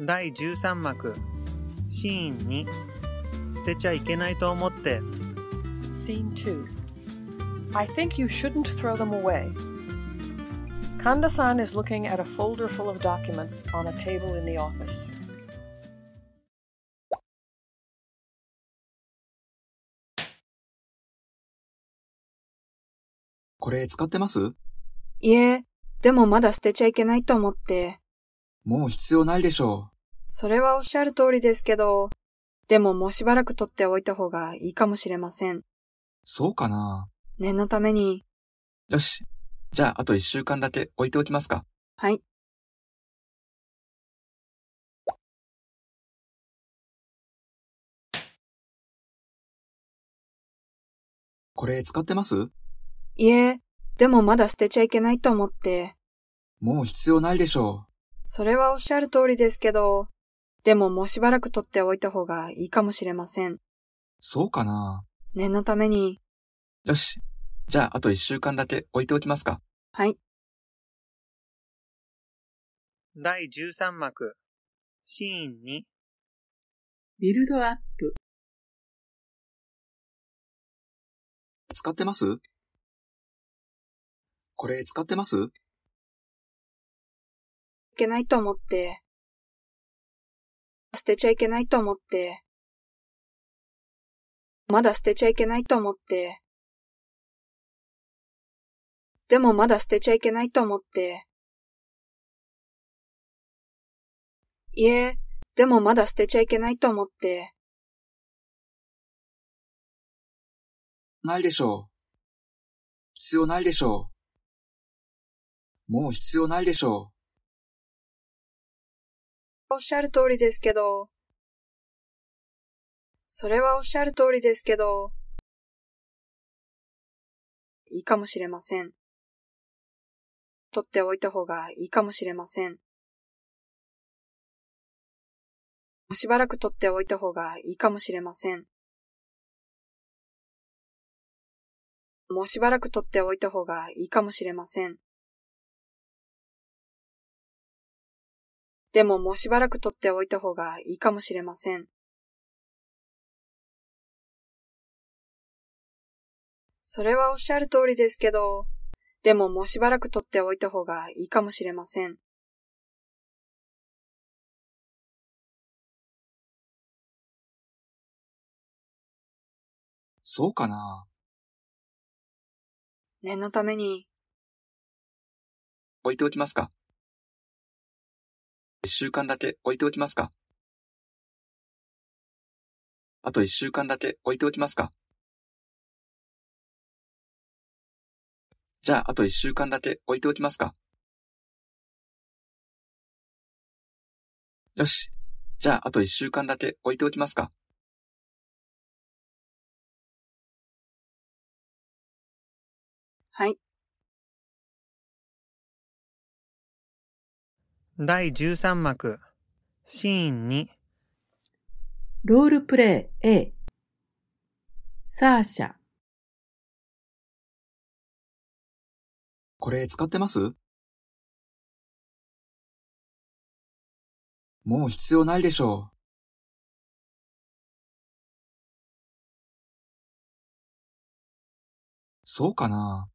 第13幕シーン2捨てちゃいけないと思って Scene 2 I think you shouldn't throw them away Kanda-san is looking at a folder full of documents on a table in the office これ使ってますいえ、でもまだ捨てちゃいけないと思って。もう必要ないでしょう。それはおっしゃる通りですけど、でももうしばらく取っておいた方がいいかもしれません。そうかな念のために。よし。じゃあ、あと一週間だけ置いておきますか。はい。これ使ってますいえ、でもまだ捨てちゃいけないと思って。もう必要ないでしょう。それはおっしゃる通りですけど、でももうしばらく取っておいた方がいいかもしれません。そうかな念のために。よし。じゃあ、あと一週間だけ置いておきますか。はい。第13幕、シーン2。ビルドアップ。使ってますこれ使ってますけないと思って、捨てちゃいけないと思って、まだ捨てちゃいけないと思って、でもまだ捨てちゃいけないと思って、いえ、でもまだ捨てちゃいけないと思って、ないでしょう。必要ないでしょう。もう必要ないでしょう。おっしゃる通りですけど。それはおっしゃる通りですけど。いいかもしれません。取っておいた方がいいかもしれません。もうしばらく取っておいた方がいいかもしれません。もうしばらく取っておいた方がいいかもしれません。でももうしばらく取っておいた方がいいかもしれません。それはおっしゃる通りですけど、でももうしばらく取っておいた方がいいかもしれません。そうかな念のために。置いておきますか。一週間だけ置いておきますかあと一週間だけ置いておきますかじゃあ、あと一週間だけ置いておきますかよし。じゃあ、あと一週間だけ置いておきますかはい。第13幕、シーン2。ロールプレイ A。サーシャ。これ使ってますもう必要ないでしょう。そうかな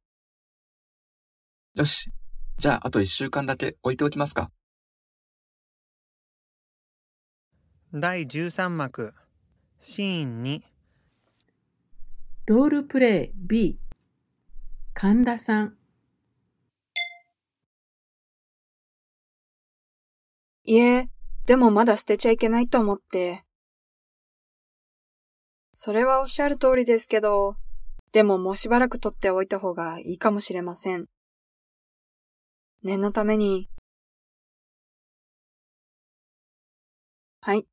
よし。じゃあ、あと一週間だけ置いておきますか。第13幕シーン2ロールプレイ B 神田さんいえ、でもまだ捨てちゃいけないと思って。それはおっしゃる通りですけど、でももうしばらく取っておいた方がいいかもしれません。念のために。はい。